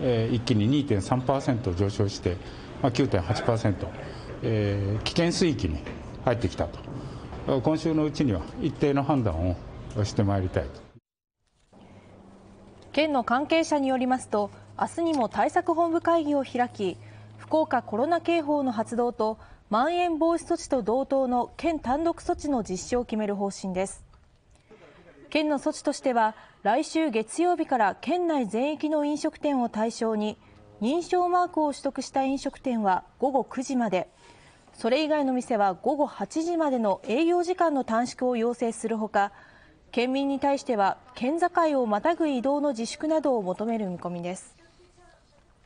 えー、一気に2.3%上昇して、まあ、9.8%、えー、危険水域に入ってきたと、今週のうちには一定の判断をしてまいりたいと。県の関係者によりますと、明日にも対策本部会議を開き、福岡コロナ警報の発動と、まん延防止措置と同等の県単独措置の実施を決める方針です。県の措置としては来週月曜日から県内全域の飲食店を対象に認証マークを取得した飲食店は午後9時までそれ以外の店は午後8時までの営業時間の短縮を要請するほか県民に対しては県境をまたぐ移動の自粛などを求める見込みです。